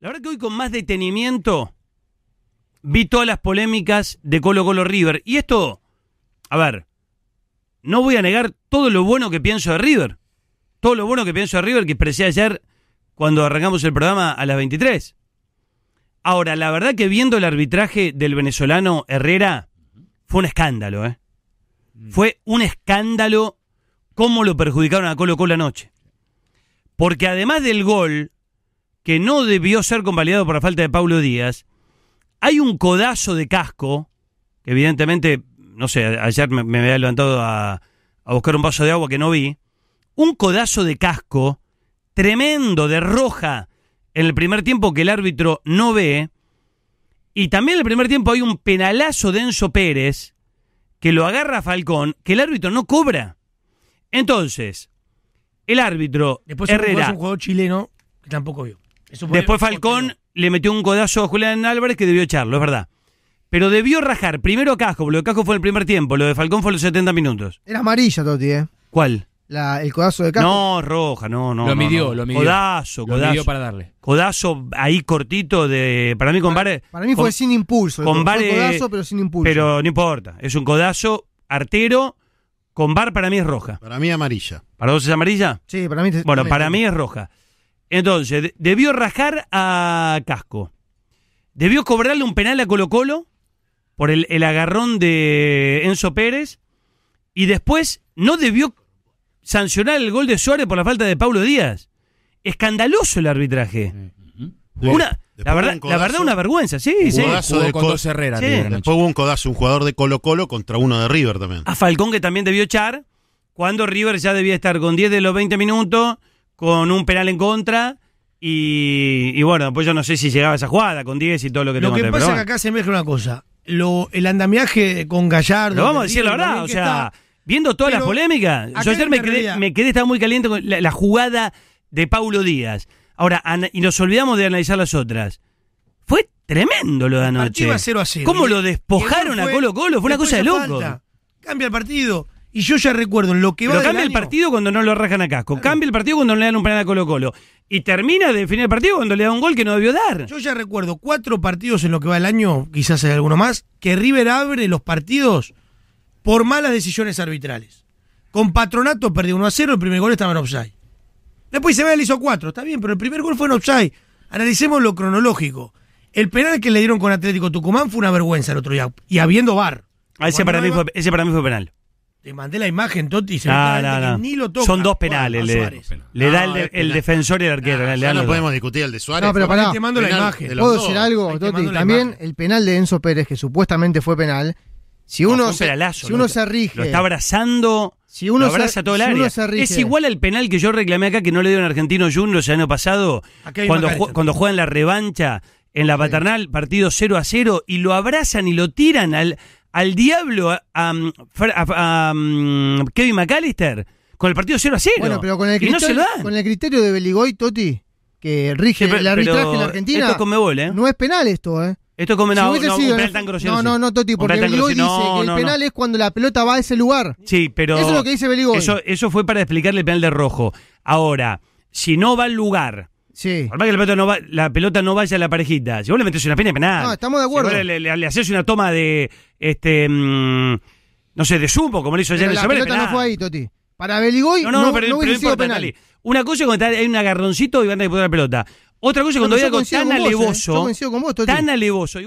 La verdad que hoy con más detenimiento vi todas las polémicas de Colo Colo River. Y esto, a ver, no voy a negar todo lo bueno que pienso de River. Todo lo bueno que pienso de River que expresé ayer cuando arrancamos el programa a las 23. Ahora, la verdad que viendo el arbitraje del venezolano Herrera, fue un escándalo, ¿eh? Mm. Fue un escándalo cómo lo perjudicaron a Colo Colo anoche. Porque además del gol, que no debió ser convalidado por la falta de Pablo Díaz, hay un codazo de casco, que evidentemente, no sé, ayer me, había levantado a, buscar un vaso de agua que no vi, un codazo de casco tremendo de roja en el primer tiempo que el árbitro no ve, y también en el primer tiempo hay un penalazo de Enzo Pérez que lo agarra Falcón, que el árbitro no cobra. Entonces, el árbitro Después Herrera, un jugador chileno que tampoco vio. Después Falcón le metió un codazo a Julián Álvarez que debió echarlo, es verdad. Pero debió rajar primero Casco, porque lo de Casco fue el primer tiempo, lo de Falcón fue los 70 minutos. Era amarilla, Toti, ¿eh? ¿Cuál? el codazo de Casco. No, roja, no, no. Lo midió, lo midió. Codazo, codazo. Lo midió para darle. Codazo ahí cortito de. Para mí, con Para, para mí fue sin impulso. Con codazo, pero Pero no importa. Es un codazo artero. Con bar para mí es roja. Para mí amarilla. ¿Para vos es amarilla? Sí, para mí. bueno, para mí es roja. Entonces, debió rajar a Casco. Debió cobrarle un penal a Colo Colo por el, agarrón de Enzo Pérez. Y después no debió sancionar el gol de Suárez por la falta de Pablo Díaz. Escandaloso el arbitraje. la, verdad, la verdad, una vergüenza, sí, un sí. De Herrera, un codazo, un jugador de Colo Colo contra uno de River también. A Falcón que también debió echar, cuando River ya debía estar con 10 de los 20 minutos, con un penal en contra. Y, bueno, pues yo no sé si llegaba esa jugada con 10 y todo lo que Lo que pasa es que acá se mezcla una cosa. Lo, el andamiaje con Gallardo. Lo vamos a decir la verdad, o sea, viendo todas las polémicas. Yo ayer me quedé, me quedé, estaba muy caliente con la, jugada de Paulo Díaz. Ahora, y nos olvidamos de analizar las otras. Fue tremendo lo de anoche. ¿Cómo lo despojaron a Colo Colo? Fue una cosa de loco. Cambia el partido. Y yo ya recuerdo en lo que va Pero cambia el partido cuando no lo arrajan a casco. Cambia el partido cuando no le dan un penal a Colo Colo. Y termina de definir el partido cuando le da un gol que no debió dar. Yo ya recuerdo cuatro partidos en lo que va el año, quizás hay alguno más, que River abre los partidos por malas decisiones arbitrales. Con Patronato perdió 1 a 0, el primer gol estaba en offside. Después se ve, le hizo 4, está bien, pero el primer gol fue en offside. Analicemos lo cronológico. El penal que le dieron con Atlético Tucumán fue una vergüenza el otro día, y habiendo bar. Ah, ese, para ese para mí fue penal. Te mandé la imagen, Toti, Se Ni lo toca. Son dos penales. le, da el, defensor y el arquero. ya no podemos discutir el de Suárez. No, pero pará. Te mando la imagen. ¿Puedo decir algo, Totti? También el penal de Enzo Pérez, que supuestamente fue penal. Si uno, se, si uno se rige. Lo está abrazando. Si uno abraza se, todo el área. es igual al penal que yo reclamé acá que no le dio en Argentino Juniors el año pasado. Cuando, cuando juegan la revancha en la paternal, partido 0 a 0, y lo abrazan y lo tiran al, al diablo a, mm, mm, Kevin McAllister con el partido 0 a 0. Bueno, pero con el, criterio, de Beligoy, Toti, que rige el arbitraje en la Argentina. Esto ¿eh? No es penal esto, ¿eh? Esto es como no, no, No, no, Totti, porque Beligoy dice que el penal es cuando la pelota va a ese lugar. Sí, pero. Eso es lo que dice Beligoy. eso fue para explicarle el penal de rojo. Ahora, si no va al lugar Sí. Por más que la pelota, no la pelota no vaya a la parejita. Si vos le metés una pena, es penal. No, estamos de acuerdo. le, le, haces una toma de. este mm, No sé, de zumbo, como le hizo ayer en La pelota no fue ahí, Toti. Para Beligoy, no, no, no, pero, no pero penal. Una cosa es cuando hay un agarroncito y van a disputar la pelota. Otra cosa es cuando hay con ¿eh? tan alevoso. con Tan alevoso.